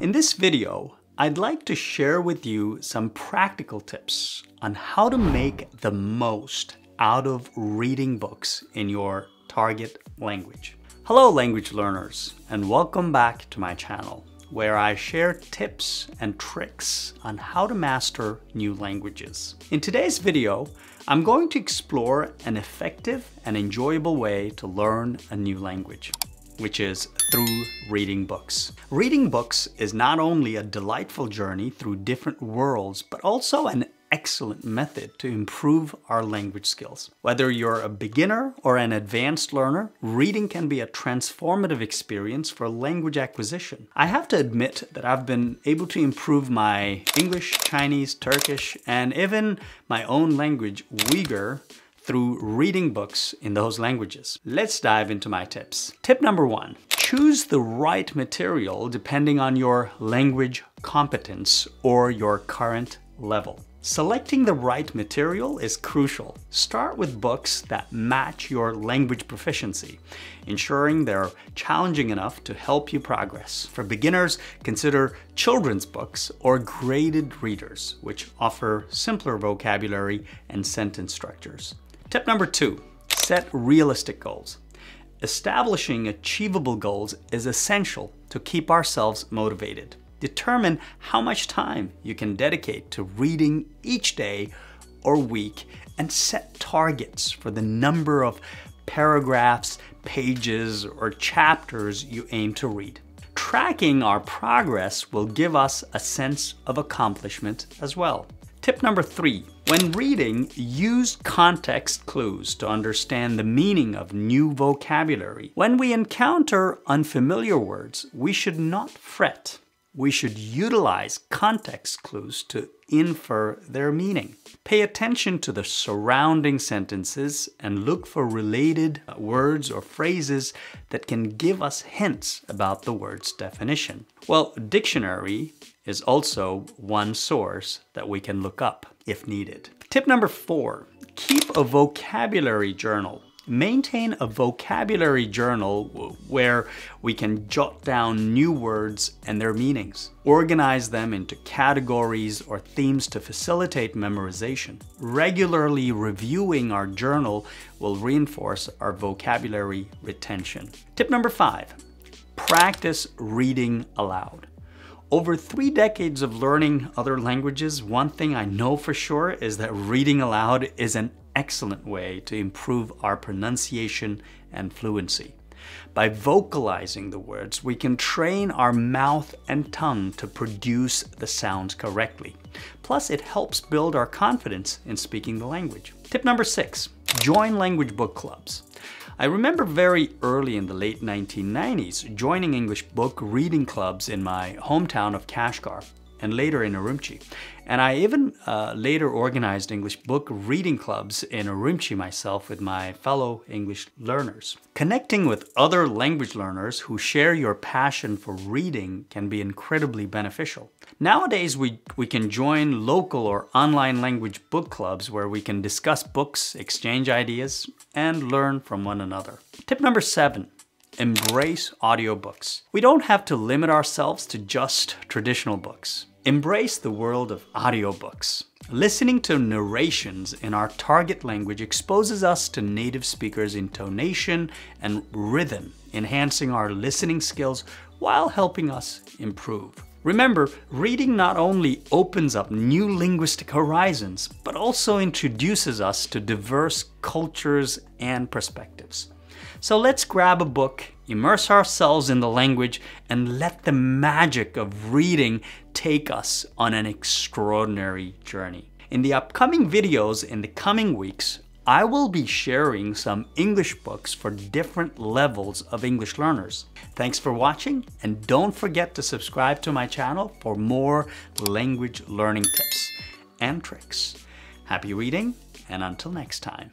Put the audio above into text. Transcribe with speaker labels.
Speaker 1: In this video, I'd like to share with you some practical tips on how to make the most out of reading books in your target language. Hello language learners and welcome back to my channel where I share tips and tricks on how to master new languages. In today's video, I'm going to explore an effective and enjoyable way to learn a new language which is through reading books. Reading books is not only a delightful journey through different worlds, but also an excellent method to improve our language skills. Whether you're a beginner or an advanced learner, reading can be a transformative experience for language acquisition. I have to admit that I've been able to improve my English, Chinese, Turkish, and even my own language, Uyghur, through reading books in those languages. Let's dive into my tips. Tip number one, choose the right material depending on your language competence or your current level. Selecting the right material is crucial. Start with books that match your language proficiency, ensuring they're challenging enough to help you progress. For beginners, consider children's books or graded readers, which offer simpler vocabulary and sentence structures. Tip number two, set realistic goals. Establishing achievable goals is essential to keep ourselves motivated. Determine how much time you can dedicate to reading each day or week and set targets for the number of paragraphs, pages, or chapters you aim to read. Tracking our progress will give us a sense of accomplishment as well. Tip number three, when reading, use context clues to understand the meaning of new vocabulary. When we encounter unfamiliar words, we should not fret. We should utilize context clues to infer their meaning. Pay attention to the surrounding sentences and look for related uh, words or phrases that can give us hints about the word's definition. Well, dictionary is also one source that we can look up if needed. Tip number four, keep a vocabulary journal. Maintain a vocabulary journal where we can jot down new words and their meanings. Organize them into categories or themes to facilitate memorization. Regularly reviewing our journal will reinforce our vocabulary retention. Tip number five, practice reading aloud. Over three decades of learning other languages, one thing I know for sure is that reading aloud is an excellent way to improve our pronunciation and fluency. By vocalizing the words, we can train our mouth and tongue to produce the sounds correctly. Plus, it helps build our confidence in speaking the language. Tip number six, join language book clubs. I remember very early in the late 1990s joining English book reading clubs in my hometown of Kashgar and later in Urumqi. And I even uh, later organized English book reading clubs in Urumqi myself with my fellow English learners. Connecting with other language learners who share your passion for reading can be incredibly beneficial. Nowadays, we, we can join local or online language book clubs where we can discuss books, exchange ideas, and learn from one another. Tip number seven, embrace audiobooks. We don't have to limit ourselves to just traditional books. Embrace the world of audiobooks. Listening to narrations in our target language exposes us to native speakers' intonation and rhythm, enhancing our listening skills while helping us improve. Remember, reading not only opens up new linguistic horizons, but also introduces us to diverse cultures and perspectives. So let's grab a book, immerse ourselves in the language, and let the magic of reading take us on an extraordinary journey. In the upcoming videos in the coming weeks, I will be sharing some English books for different levels of English learners. Thanks for watching and don't forget to subscribe to my channel for more language learning tips and tricks. Happy reading and until next time.